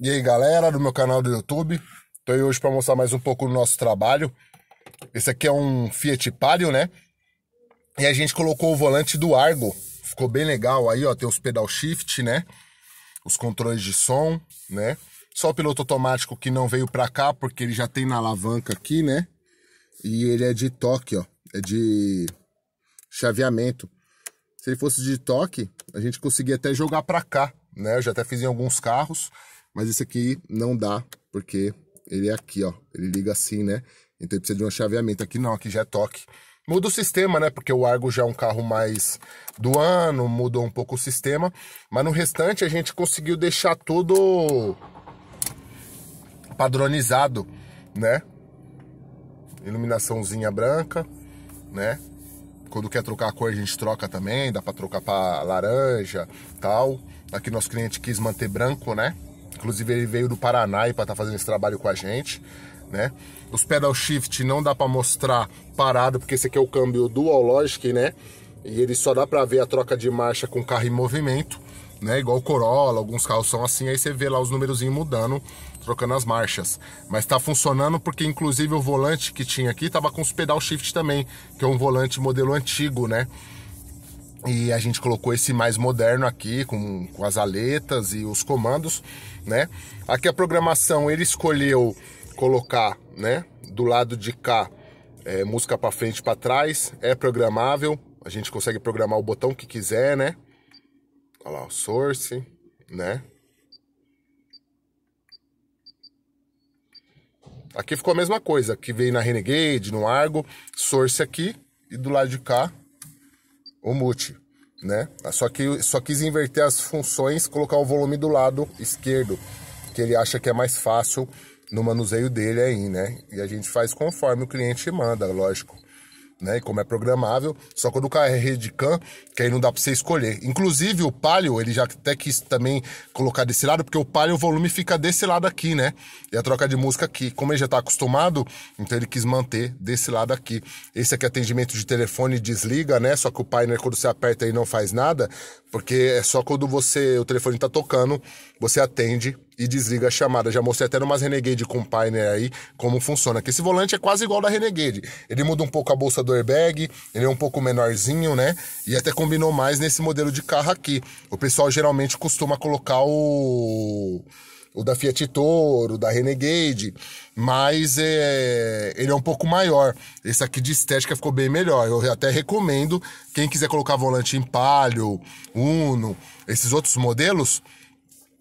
E aí galera do meu canal do YouTube, tô aí hoje para mostrar mais um pouco do nosso trabalho. Esse aqui é um Fiat Palio, né? E a gente colocou o volante do Argo, ficou bem legal aí, ó, tem os pedal shift, né? Os controles de som, né? Só o piloto automático que não veio pra cá, porque ele já tem na alavanca aqui, né? E ele é de toque, ó, é de chaveamento. Se ele fosse de toque, a gente conseguia até jogar para cá, né? Eu já até fiz em alguns carros, mas esse aqui não dá, porque ele é aqui, ó. Ele liga assim, né? Então ele precisa de um chaveamento. Aqui não, aqui já é toque. Muda o sistema, né? Porque o Argo já é um carro mais do ano, mudou um pouco o sistema. Mas no restante a gente conseguiu deixar tudo padronizado, né? Iluminaçãozinha branca, né? Quando quer trocar a cor, a gente troca também, dá para trocar para laranja, tal. Aqui nosso cliente quis manter branco, né? Inclusive ele veio do Paraná para estar tá fazendo esse trabalho com a gente, né? Os pedal shift não dá para mostrar parado, porque esse aqui é o câmbio Dual Logic, né? E ele só dá para ver a troca de marcha com o carro em movimento né? Igual o Corolla, alguns carros são assim, aí você vê lá os númerozinhos mudando, trocando as marchas. Mas tá funcionando porque inclusive o volante que tinha aqui tava com os pedal shift também, que é um volante modelo antigo, né? E a gente colocou esse mais moderno aqui, com, com as aletas e os comandos, né? Aqui a programação ele escolheu colocar, né? Do lado de cá, é, música para frente e para trás, é programável, a gente consegue programar o botão que quiser, né? Olha lá, o source, né? Aqui ficou a mesma coisa, que veio na Renegade, no Argo, source aqui e do lado de cá o mute, né? Só que só quis inverter as funções, colocar o volume do lado esquerdo, que ele acha que é mais fácil no manuseio dele aí, né? E a gente faz conforme o cliente manda, lógico né? E como é programável, só quando o carro é can que aí não dá para você escolher. Inclusive o Palio, ele já até quis também colocar desse lado, porque o Palio o volume fica desse lado aqui, né? E a troca de música aqui, como ele já tá acostumado, então ele quis manter desse lado aqui. Esse aqui é atendimento de telefone desliga, né? Só que o painel quando você aperta aí não faz nada, porque é só quando você o telefone tá tocando, você atende e desliga a chamada. Já mostrei até numas Renegade com painel aí como funciona. Que esse volante é quase igual da Renegade. Ele muda um pouco a bolsa do airbag, ele é um pouco menorzinho, né? E até combinou mais nesse modelo de carro aqui. O pessoal geralmente costuma colocar o o da Fiat Toro, da Renegade, mas é, ele é um pouco maior. Esse aqui de estética ficou bem melhor. Eu até recomendo quem quiser colocar volante em Palio, Uno, esses outros modelos,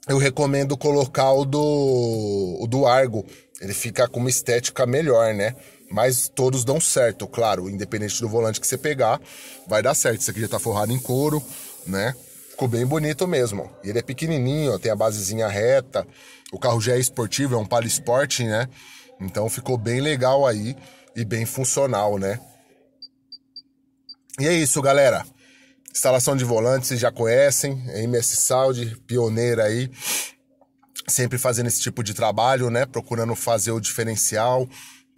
eu recomendo colocar o do, o do Argo. Ele fica com uma estética melhor, né? Mas todos dão certo, claro. Independente do volante que você pegar, vai dar certo. Esse aqui já tá forrado em couro, né? Ficou bem bonito mesmo. Ele é pequenininho, tem a basezinha reta. O carro já é esportivo, é um palisport, né? Então ficou bem legal aí e bem funcional, né? E é isso, galera. Instalação de volantes, vocês já conhecem, MS Saudi, pioneira aí, sempre fazendo esse tipo de trabalho, né? Procurando fazer o diferencial,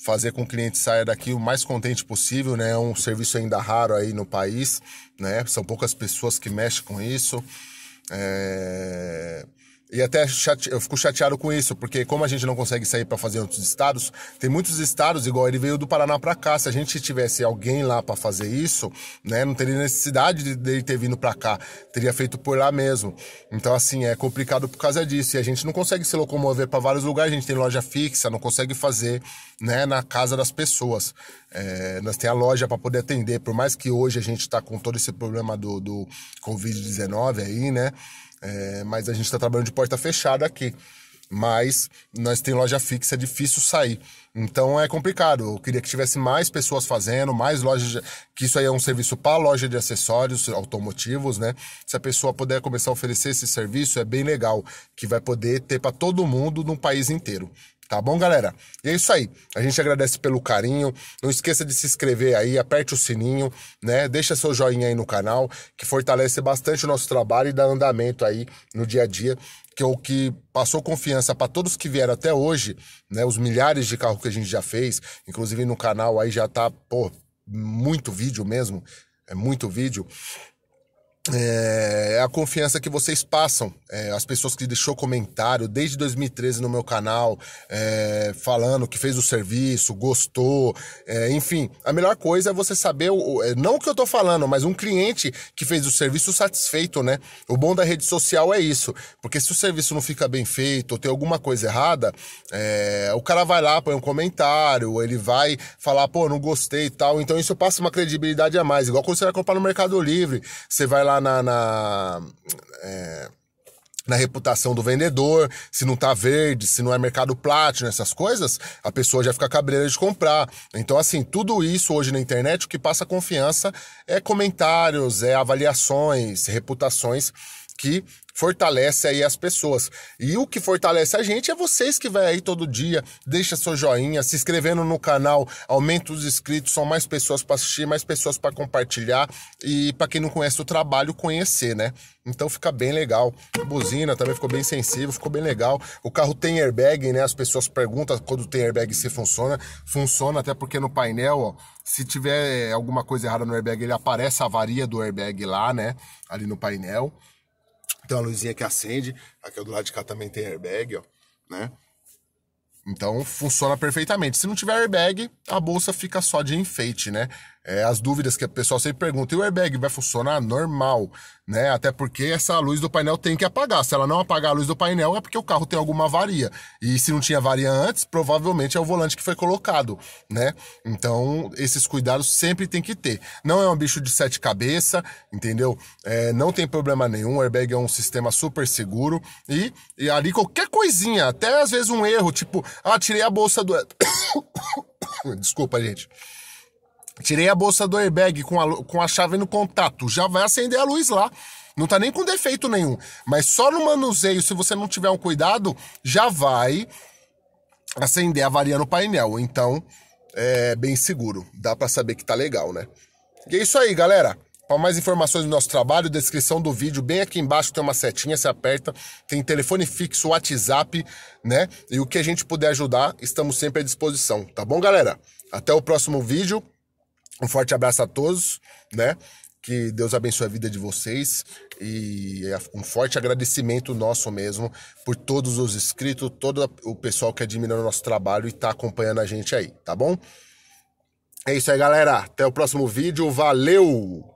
fazer com que o cliente saia daqui o mais contente possível, né? É um serviço ainda raro aí no país, né? São poucas pessoas que mexem com isso. É... E até chate... eu fico chateado com isso, porque como a gente não consegue sair para fazer outros estados, tem muitos estados, igual ele veio do Paraná para cá. Se a gente tivesse alguém lá para fazer isso, né, não teria necessidade dele ter vindo para cá. Teria feito por lá mesmo. Então, assim, é complicado por causa disso. E a gente não consegue se locomover para vários lugares. A gente tem loja fixa, não consegue fazer né, na casa das pessoas. É, nós tem a loja para poder atender. Por mais que hoje a gente está com todo esse problema do, do Covid-19 aí, né? É, mas a gente está trabalhando de porta fechada aqui. Mas nós tem loja fixa, é difícil sair. Então é complicado. Eu queria que tivesse mais pessoas fazendo, mais lojas. De... Que isso aí é um serviço para loja de acessórios automotivos, né? Se a pessoa puder começar a oferecer esse serviço, é bem legal. Que vai poder ter para todo mundo no país inteiro. Tá bom, galera? E é isso aí. A gente agradece pelo carinho. Não esqueça de se inscrever aí, aperte o sininho, né? Deixa seu joinha aí no canal, que fortalece bastante o nosso trabalho e dá andamento aí no dia a dia, que é o que passou confiança para todos que vieram até hoje, né? Os milhares de carros que a gente já fez, inclusive no canal aí já tá, pô, muito vídeo mesmo, é muito vídeo. É, é a confiança que vocês passam. É, as pessoas que deixou comentário desde 2013 no meu canal, é, falando que fez o serviço, gostou, é, enfim. A melhor coisa é você saber, o, é, não o que eu tô falando, mas um cliente que fez o serviço satisfeito, né? O bom da rede social é isso, porque se o serviço não fica bem feito ou tem alguma coisa errada, é, o cara vai lá, põe um comentário, ele vai falar, pô, não gostei e tal. Então isso passa uma credibilidade a mais. Igual quando você vai comprar no Mercado Livre, você vai lá na. na é, na reputação do vendedor, se não tá verde, se não é mercado platino, essas coisas, a pessoa já fica cabreira de comprar. Então, assim, tudo isso hoje na internet, o que passa confiança é comentários, é avaliações, reputações que fortalece aí as pessoas. E o que fortalece a gente é vocês que vai aí todo dia, deixa seu joinha, se inscrevendo no canal, aumenta os inscritos, são mais pessoas para assistir, mais pessoas para compartilhar e para quem não conhece o trabalho conhecer, né? Então fica bem legal. buzina também ficou bem sensível, ficou bem legal. O carro tem airbag, né? As pessoas perguntam quando tem airbag se funciona. Funciona até porque no painel, ó, se tiver alguma coisa errada no airbag, ele aparece a avaria do airbag lá, né? Ali no painel. Tem uma luzinha que acende. Aqui do lado de cá também tem airbag, ó, né? Então funciona perfeitamente. Se não tiver airbag, a bolsa fica só de enfeite, né? É, as dúvidas que o pessoal sempre pergunta, e o airbag vai funcionar normal, né? Até porque essa luz do painel tem que apagar. Se ela não apagar a luz do painel, é porque o carro tem alguma avaria. E se não tinha avaria antes, provavelmente é o volante que foi colocado, né? Então, esses cuidados sempre tem que ter. Não é um bicho de sete cabeças, entendeu? É, não tem problema nenhum. O airbag é um sistema super seguro. E, e ali qualquer coisinha, até às vezes um erro, tipo, ah, tirei a bolsa do. Desculpa, gente. Tirei a bolsa do airbag com a, com a chave no contato, já vai acender a luz lá. Não tá nem com defeito nenhum. Mas só no manuseio, se você não tiver um cuidado, já vai acender a varia no painel. Então, é bem seguro. Dá para saber que tá legal, né? E é isso aí, galera. Para mais informações do nosso trabalho, descrição do vídeo, bem aqui embaixo tem uma setinha, você aperta, tem telefone fixo, WhatsApp, né? E o que a gente puder ajudar, estamos sempre à disposição, tá bom, galera? Até o próximo vídeo. Um forte abraço a todos, né? Que Deus abençoe a vida de vocês e é um forte agradecimento nosso mesmo por todos os inscritos, todo o pessoal que admira o nosso trabalho e tá acompanhando a gente aí, tá bom? É isso aí, galera. Até o próximo vídeo. Valeu!